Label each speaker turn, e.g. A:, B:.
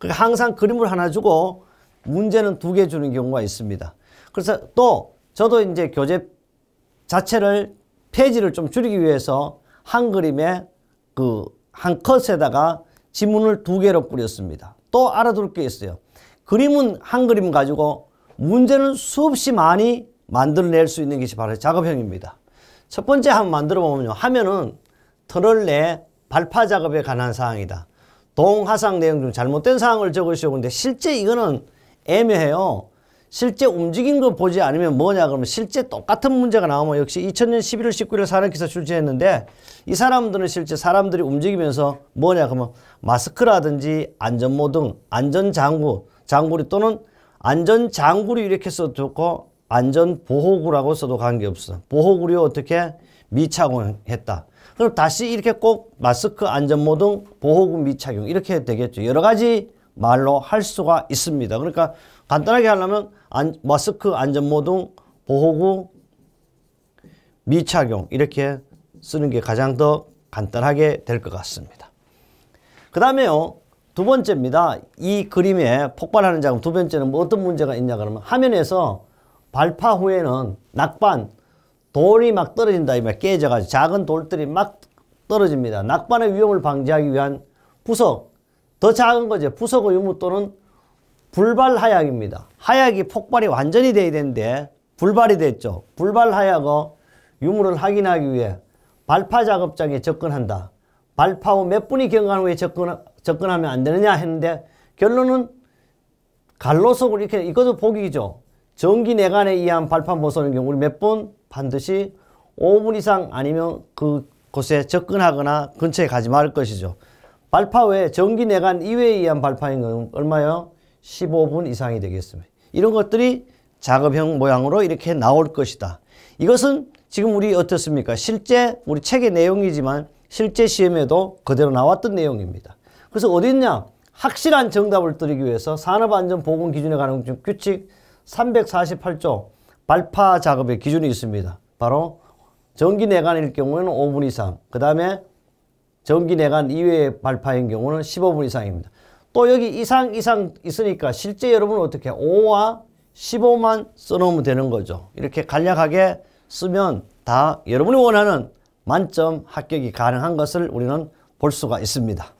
A: 그 항상 그림을 하나 주고 문제는 두 개 주는 경우가 있습니다. 그래서 또 저도 이제 교재 자체를 페이지를 좀 줄이기 위해서 한 그림에 그 한 컷에다가 지문을 두 개로 뿌렸습니다. 또 알아둘 게 있어요. 그림은 한 그림 가지고 문제는 수없이 많이 만들어낼 수 있는 것이 바로 작업형입니다. 첫 번째 한번 만들어 보면요. 하면은 터널 내 발파 작업에 관한 사항이다. 동화상 내용 중 잘못된 사항을 적으시오. 근데 실제 이거는 애매해요. 실제 움직인 거 보지 않으면 뭐냐 그러면 실제 똑같은 문제가 나오면 역시 2000년 11월 19일 산업기사 출제했는데 이 사람들은 실제 사람들이 움직이면서 뭐냐 그러면 마스크라든지 안전모등, 안전장구, 장구리 또는 안전장구리 이렇게 써도 좋고 안전보호구라고 써도 관계없어. 보호구류 어떻게 미착용했다. 그럼 다시 이렇게 꼭 마스크 안전모등 보호구 미착용 이렇게 되겠죠. 여러 가지 말로 할 수가 있습니다. 그러니까 간단하게 하려면 안, 마스크 안전모등 보호구 미착용 이렇게 쓰는 게 가장 더 간단하게 될 것 같습니다. 그 다음에요. 두 번째입니다. 이 그림에 폭발하는 작업 두 번째는 뭐 어떤 문제가 있냐 그러면 화면에서 발파 후에는 낙반, 돌이 막 떨어진다. 이 깨져가지고 작은 돌들이 막 떨어집니다. 낙반의 위험을 방지하기 위한 부석, 더 작은 거죠. 부석의 유무 또는 불발 하약입니다. 하약이 폭발이 완전히 돼야 되는데 불발이 됐죠. 불발 하약어 유무를 확인하기 위해 발파 작업장에 접근한다. 발파 후 몇 분이 경과한 후에 접근, 접근하면 안 되느냐 했는데 결론은 갈로석을 이렇게 이것도 복이죠. 전기 내관에 의한 발판 보선의 경우를 몇번 반드시 5분 이상 아니면 그곳에 접근하거나 근처에 가지 말 것이죠. 발파 외에 전기 내관 이외에 의한 발파인 경우 얼마요? 15분 이상이 되겠습니다. 이런 것들이 작업형 모양으로 이렇게 나올 것이다. 이것은 지금 우리 어떻습니까? 실제 우리 책의 내용이지만 실제 시험에도 그대로 나왔던 내용입니다. 그래서 어딨냐? 확실한 정답을 드리기 위해서 산업안전보건기준에 관한 규칙 348조 발파 작업의 기준이 있습니다. 바로 전기 내관일 경우에는 5분 이상, 그 다음에 전기 내관 이외의 발파인 경우는 15분 이상입니다. 또 여기 이상 이상 있으니까 실제 여러분은 어떻게 5와 15만 써놓으면 되는 거죠. 이렇게 간략하게 쓰면 다 여러분이 원하는 만점 합격이 가능한 것을 우리는 볼 수가 있습니다.